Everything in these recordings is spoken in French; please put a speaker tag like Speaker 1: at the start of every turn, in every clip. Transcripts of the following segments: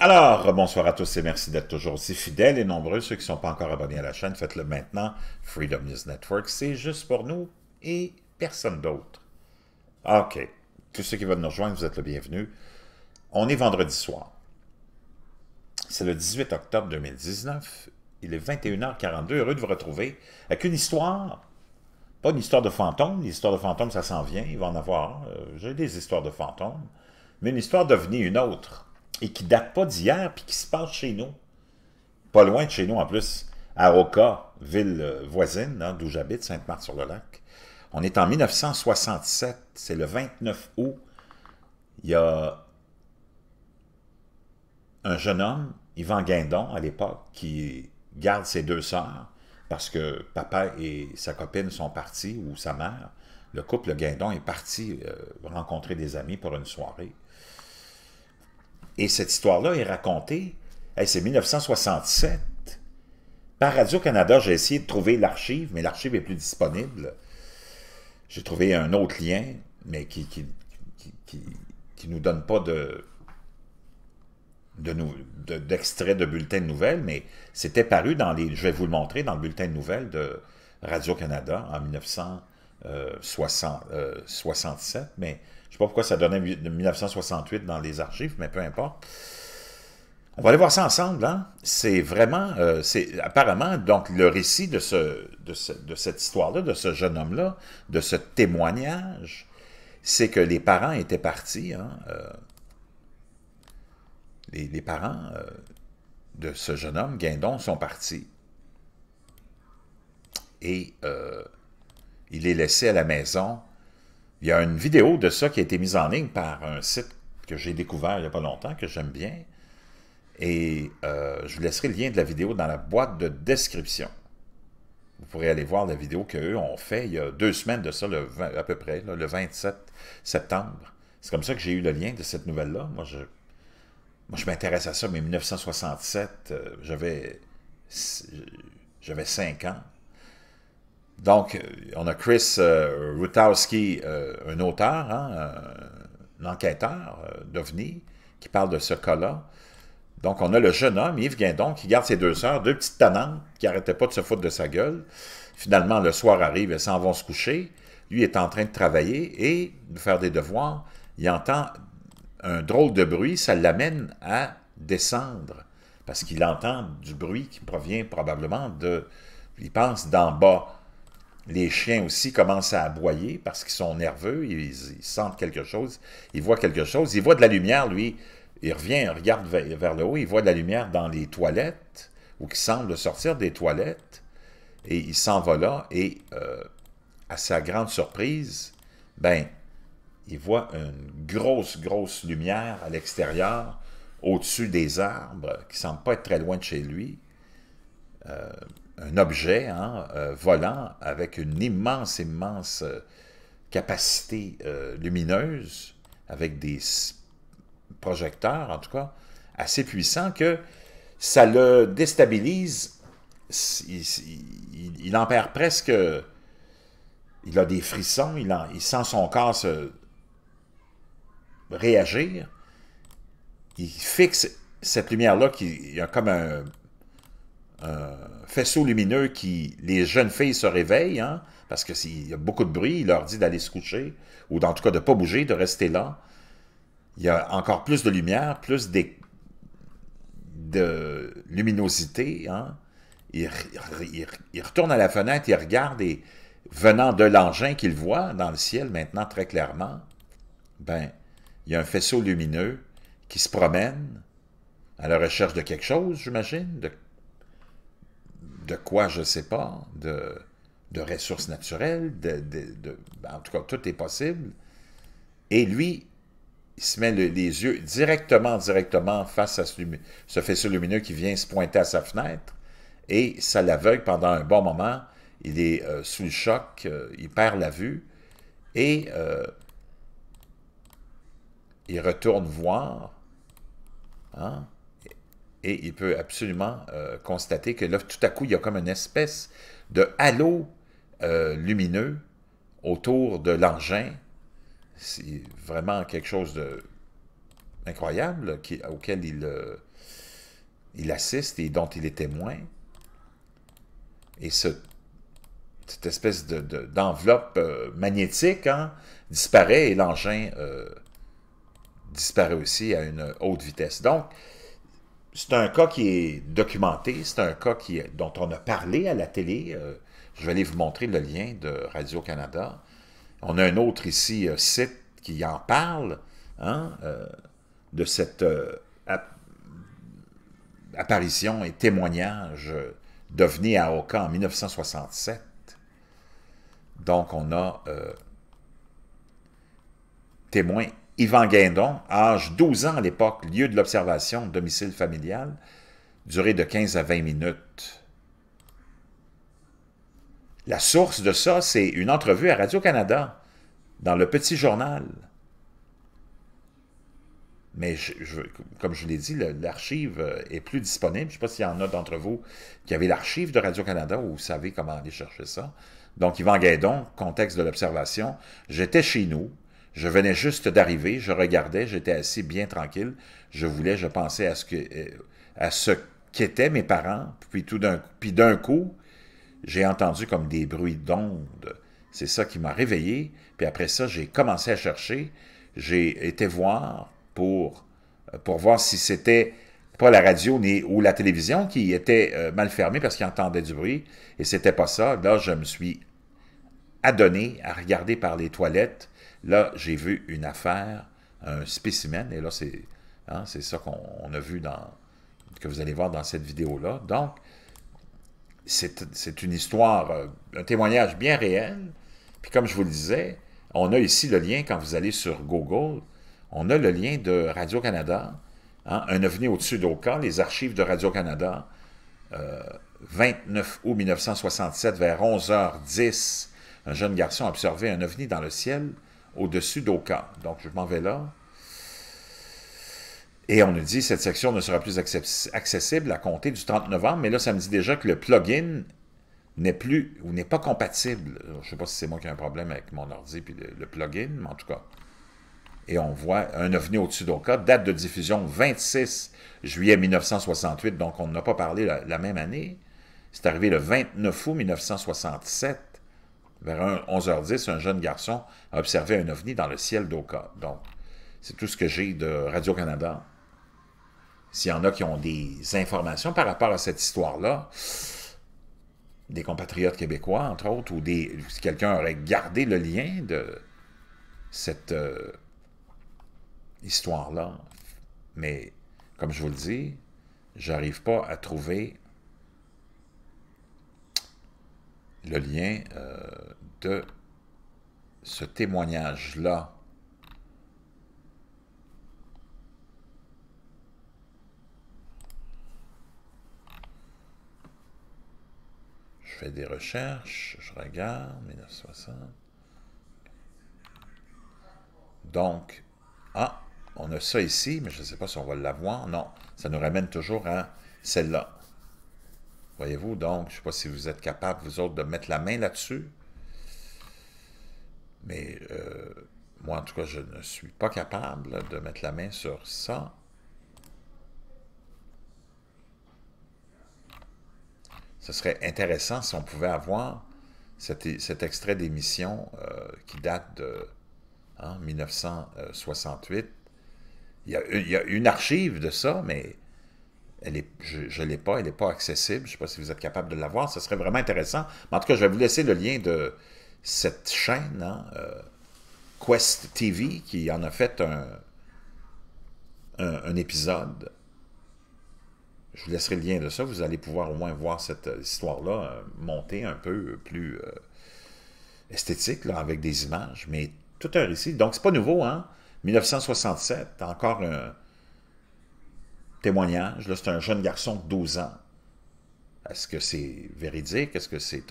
Speaker 1: Alors, bonsoir à tous et merci d'être toujours aussi fidèles et nombreux. Ceux qui ne sont pas encore abonnés à la chaîne, faites-le maintenant. Freedom News Network, c'est juste pour nous et personne d'autre. OK. Tous ceux qui veulent nous rejoindre, vous êtes le bienvenu. On est vendredi soir. C'est le 18 octobre 2019. Il est 21h42. Heureux de vous retrouver avec une histoire pas une histoire de fantôme. L'histoire de fantôme, ça s'en vient, il va en avoir. Euh, j'ai des histoires de fantômes. Mais une histoire devenue une autre et qui date pas d'hier, puis qui se passe chez nous. Pas loin de chez nous, en plus, à Roca, ville euh, voisine, hein, d'où j'habite, Sainte-Marthe-sur-le-Lac. On est en 1967, c'est le 29 août. Il y a un jeune homme, Yvan Guindon, à l'époque, qui garde ses deux sœurs parce que papa et sa copine sont partis, ou sa mère. Le couple Guindon est parti euh, rencontrer des amis pour une soirée. Et cette histoire-là est racontée, c'est 1967. Par Radio-Canada, j'ai essayé de trouver l'archive, mais l'archive est plus disponible. J'ai trouvé un autre lien, mais qui ne qui, nous donne pas de d'extrait de, de, bulletin de nouvelles, mais c'était paru dans les... Je vais vous le montrer dans le bulletin de nouvelles de Radio-Canada en 1967, euh, euh, mais je sais pas pourquoi ça donnait 1968 dans les archives, mais peu importe. On va aller voir ça ensemble. Hein? C'est vraiment, euh, c'est apparemment, donc le récit de, ce, de, cette histoire-là, de ce jeune homme-là, de ce témoignage, c'est que les parents étaient partis. Hein, euh, les, parents euh, de ce jeune homme, Guindon, sont partis. Et il est laissé à la maison il y a une vidéo de ça qui a été mise en ligne par un site que j'ai découvert il n'y a pas longtemps, que j'aime bien. Et euh, je vous laisserai le lien de la vidéo dans la boîte de description. Vous pourrez aller voir la vidéo qu'eux ont fait il y a deux semaines de ça, le à peu près, le 27 septembre. C'est comme ça que j'ai eu le lien de cette nouvelle-là. Moi, je, je m'intéresse à ça, mais 1967, euh, j'avais j'avais 5 ans donc, euh, on a Chris euh, Rutowski, euh, un auteur, hein, un enquêteur d'OVNI, qui parle de ce cas-là. Donc, on a le jeune homme, Yves Guindon, qui garde ses deux sœurs, deux petites tannantes qui n'arrêtaient pas de se foutre de sa gueule. Finalement, le soir arrive, elles s'en vont se coucher. Lui est en train de travailler et de faire des devoirs. Il entend un drôle de bruit, ça l'amène à descendre parce qu'il entend du bruit qui provient probablement de, il pense, d'en bas. Les chiens aussi commencent à aboyer parce qu'ils sont nerveux, ils, sentent quelque chose, ils voient quelque chose, ils voient de la lumière, lui, il revient, il regarde vers, le haut, il voit de la lumière dans les toilettes, ou qui semble sortir des toilettes, et il s'en va là, et euh, à sa grande surprise, ben, il voit une grosse, grosse lumière à l'extérieur, au-dessus des arbres, qui ne semble pas être très loin de chez lui. Euh, un objet hein, euh, volant avec une immense, immense euh, capacité euh, lumineuse, avec des projecteurs, en tout cas, assez puissants, que ça le déstabilise. Il, en perd presque... Il a des frissons, il, sent son corps se réagir. Il fixe cette lumière-là qui a comme un un euh, faisceau lumineux qui, les jeunes filles se réveillent, hein, parce que y a beaucoup de bruit, il leur dit d'aller se coucher, ou en tout cas de ne pas bouger, de rester là. Il y a encore plus de lumière, plus de luminosité. Hein. Il, il, retourne à la fenêtre, il regarde, et venant de l'engin qu'ils voient dans le ciel maintenant très clairement, ben, il y a un faisceau lumineux qui se promène à la recherche de quelque chose, j'imagine, de de quoi, je ne sais pas, de, de ressources naturelles, de, ben, en tout cas, tout est possible. Et lui, il se met les yeux directement, directement face à ce, faisceau lumineux qui vient se pointer à sa fenêtre, et ça l'aveugle pendant un bon moment. Il est euh, sous le choc, euh, il perd la vue, et euh, il retourne voir. Hein? Et il peut absolument euh, constater que là, tout à coup, il y a comme une espèce de halo euh, lumineux autour de l'engin. C'est vraiment quelque chose d'incroyable auquel euh, il, assiste et dont il est témoin. Et cette espèce d'enveloppe magnétique hein, disparaît et l'engin disparaît aussi à une haute vitesse. Donc, c'est un cas qui est documenté, c'est un cas qui est, dont on a parlé à la télé. Euh, je vais aller vous montrer le lien de Radio-Canada. On a un autre ici, euh, site, qui en parle, hein, euh, de cette apparition et témoignage d'OVNI à Oka en 1967. Donc, on a témoin Yvan Guindon, âge 12 ans à l'époque, lieu de l'observation, domicile familial, durée de 15 à 20 minutes. La source de ça, c'est une entrevue à Radio-Canada, dans le Petit Journal. Mais comme je l'ai dit, l'archive euh, est plus disponible. Je ne sais pas s'il y en a d'entre vous qui avez l'archive de Radio-Canada ou vous savez comment aller chercher ça. Donc, Yvan Guindon, contexte de l'observation. J'étais chez nous, je venais juste d'arriver, je regardais, j'étais assis bien tranquille. Je voulais, je pensais à ce que, euh, à ce qu'étaient mes parents. Puis tout d'un, d'un coup, j'ai entendu comme des bruits d'ondes. C'est ça qui m'a réveillé. Puis après ça, j'ai commencé à chercher. J'ai été voir pour, euh, pour voir si c'était pas la radio ni, ou la télévision qui était euh, mal fermée parce qu'ils entendait du bruit. Et c'était pas ça. Là, je me suis adonné à regarder par les toilettes Là, j'ai vu une affaire, un spécimen, et là, c'est hein, ça qu'on a vu dans, que vous allez voir dans cette vidéo-là. Donc, c'est une histoire, euh, un témoignage bien réel. Puis comme je vous le disais, on a ici le lien, quand vous allez sur Google, on a le lien de Radio-Canada, hein, un ovni au-dessus d'Oka, les archives de Radio-Canada, 29 euh, août 1967, vers 11h10, un jeune garçon a observé un ovni dans le ciel au-dessus d'Oka. Donc, je m'en vais là. Et on nous dit cette section ne sera plus accessible à compter du 30 novembre, mais là, ça me dit déjà que le plugin n'est plus ou n'est pas compatible. je ne sais pas si c'est moi qui ai un problème avec mon ordi puis le, plugin, mais en tout cas. Et on voit un ovni au-dessus d'Oka, date de diffusion 26 juillet 1968, donc on n'a pas parlé la même année. C'est arrivé le 29 août 1967 vers 11h10, un jeune garçon a observé un ovni dans le ciel d'Oka. Donc, c'est tout ce que j'ai de Radio-Canada. S'il y en a qui ont des informations par rapport à cette histoire-là, des compatriotes québécois, entre autres, ou des, quelqu'un aurait gardé le lien de cette euh, histoire-là. Mais, comme je vous le dis, j'arrive pas à trouver le lien euh, de ce témoignage-là Je fais des recherches, je regarde, 1960. Donc, ah, on a ça ici, mais je ne sais pas si on va l'avoir. Non, ça nous ramène toujours à celle-là. Voyez-vous, donc, je ne sais pas si vous êtes capable, vous autres, de mettre la main là-dessus. Mais euh, moi, en tout cas, je ne suis pas capable de mettre la main sur ça. Ce serait intéressant si on pouvait avoir cet, extrait d'émission euh, qui date de 1968. Hein, il y a une archive de ça, mais je ne l'ai pas, elle n'est pas accessible. Je ne sais pas si vous êtes capable de la voir, ce serait vraiment intéressant. Mais en tout cas, je vais vous laisser le lien de cette chaîne, hein, euh, Quest TV, qui en a fait un, un, épisode. Je vous laisserai le lien de ça. Vous allez pouvoir au moins voir cette euh, histoire-là euh, monter un peu plus esthétique, là, avec des images, mais tout un récit. Donc, c'est pas nouveau, hein? 1967, encore un témoignage. C'est un jeune garçon de 12 ans. Est-ce que c'est véridique? Est-ce que c'est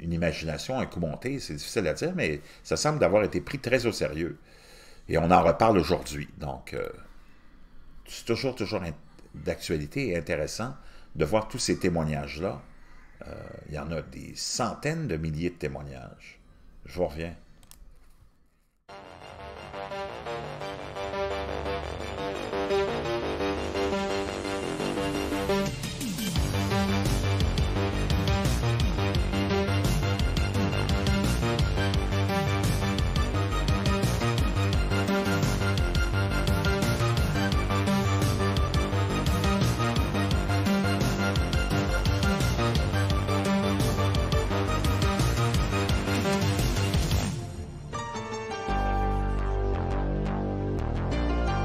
Speaker 1: une imagination, un coup monté? C'est difficile à dire, mais ça semble d'avoir été pris très au sérieux. Et on en reparle aujourd'hui. Donc, euh, c'est toujours, toujours d'actualité et intéressant de voir tous ces témoignages-là. Euh, il y en a des centaines de milliers de témoignages. Je vous reviens.